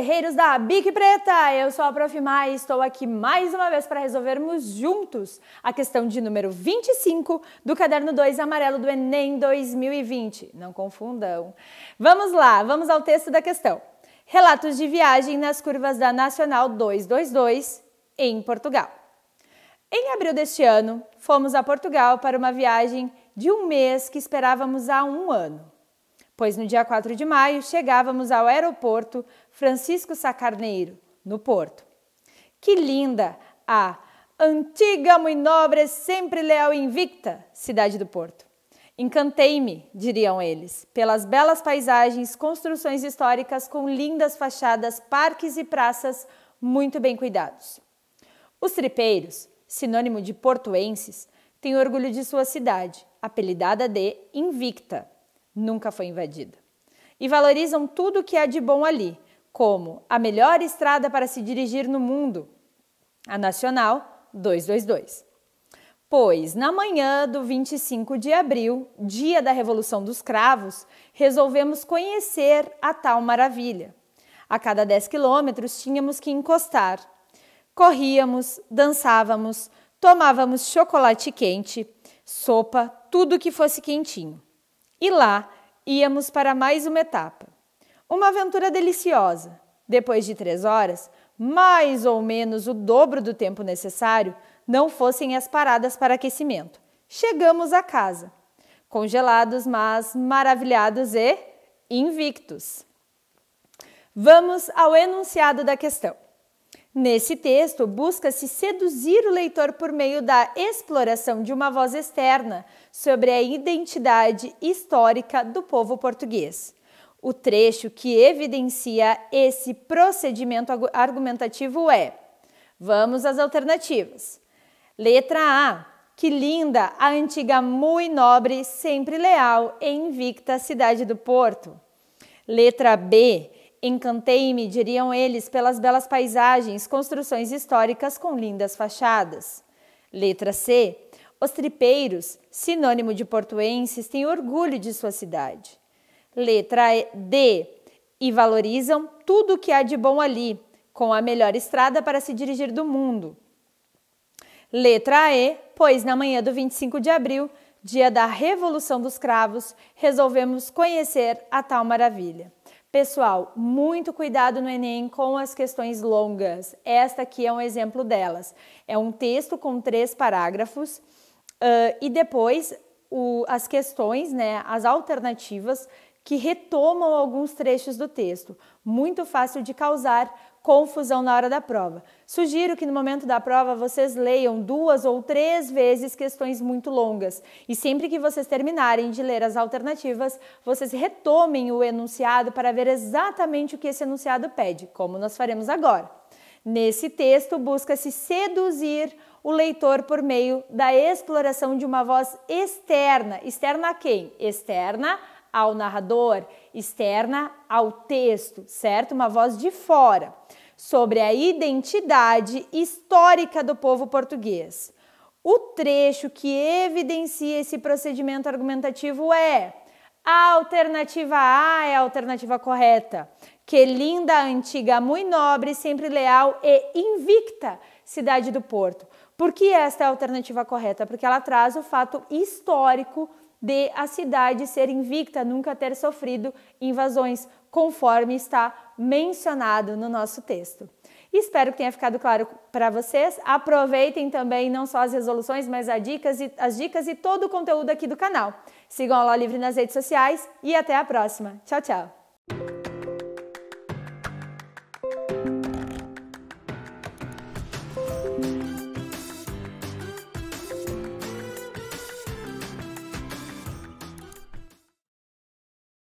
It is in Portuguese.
guerreiros da Bic Preta! Eu sou a Prof. Mai e estou aqui mais uma vez para resolvermos juntos a questão de número 25 do caderno 2 amarelo do Enem 2020. Não confundam. Vamos lá, vamos ao texto da questão. Relatos de viagem nas curvas da Nacional 222 em Portugal. Em abril deste ano, fomos a Portugal para uma viagem de um mês que esperávamos há um ano pois no dia 4 de maio chegávamos ao aeroporto Francisco Sacarneiro, no Porto. Que linda a antiga, muito nobre, sempre leal e invicta cidade do Porto. Encantei-me, diriam eles, pelas belas paisagens, construções históricas com lindas fachadas, parques e praças muito bem cuidados. Os tripeiros, sinônimo de portuenses, têm orgulho de sua cidade, apelidada de Invicta, nunca foi invadida, e valorizam tudo o que há de bom ali, como a melhor estrada para se dirigir no mundo, a Nacional 222. Pois, na manhã do 25 de abril, dia da Revolução dos Cravos, resolvemos conhecer a tal maravilha. A cada 10 quilômetros tínhamos que encostar. Corríamos, dançávamos, tomávamos chocolate quente, sopa, tudo que fosse quentinho. E lá íamos para mais uma etapa. Uma aventura deliciosa. Depois de três horas, mais ou menos o dobro do tempo necessário, não fossem as paradas para aquecimento. Chegamos a casa, congelados, mas maravilhados e invictos. Vamos ao enunciado da questão. Nesse texto, busca-se seduzir o leitor por meio da exploração de uma voz externa sobre a identidade histórica do povo português. O trecho que evidencia esse procedimento argumentativo é: vamos às alternativas. Letra A. Que linda, a antiga muito nobre, sempre leal e invicta cidade do Porto. Letra B. Encantei-me, diriam eles, pelas belas paisagens, construções históricas com lindas fachadas. Letra C. Os tripeiros, sinônimo de portuenses, têm orgulho de sua cidade. Letra D. E valorizam tudo o que há de bom ali, com a melhor estrada para se dirigir do mundo. Letra E. Pois na manhã do 25 de abril, dia da Revolução dos Cravos, resolvemos conhecer a tal maravilha. Pessoal, muito cuidado no Enem com as questões longas. Esta aqui é um exemplo delas. É um texto com três parágrafos uh, e depois o, as questões, né, as alternativas que retomam alguns trechos do texto, muito fácil de causar confusão na hora da prova. Sugiro que no momento da prova vocês leiam duas ou três vezes questões muito longas e sempre que vocês terminarem de ler as alternativas, vocês retomem o enunciado para ver exatamente o que esse enunciado pede, como nós faremos agora. Nesse texto, busca-se seduzir o leitor por meio da exploração de uma voz externa. Externa a quem? Externa ao narrador, externa ao texto, certo? Uma voz de fora, sobre a identidade histórica do povo português. O trecho que evidencia esse procedimento argumentativo é a alternativa A é a alternativa correta. Que linda, antiga, muito nobre, sempre leal e invicta cidade do Porto. Por que esta é a alternativa correta? Porque ela traz o fato histórico de a cidade ser invicta, nunca ter sofrido invasões, conforme está mencionado no nosso texto. Espero que tenha ficado claro para vocês. Aproveitem também não só as resoluções, mas as dicas, e, as dicas e todo o conteúdo aqui do canal. Sigam a Ló Livre nas redes sociais e até a próxima. Tchau, tchau! thank you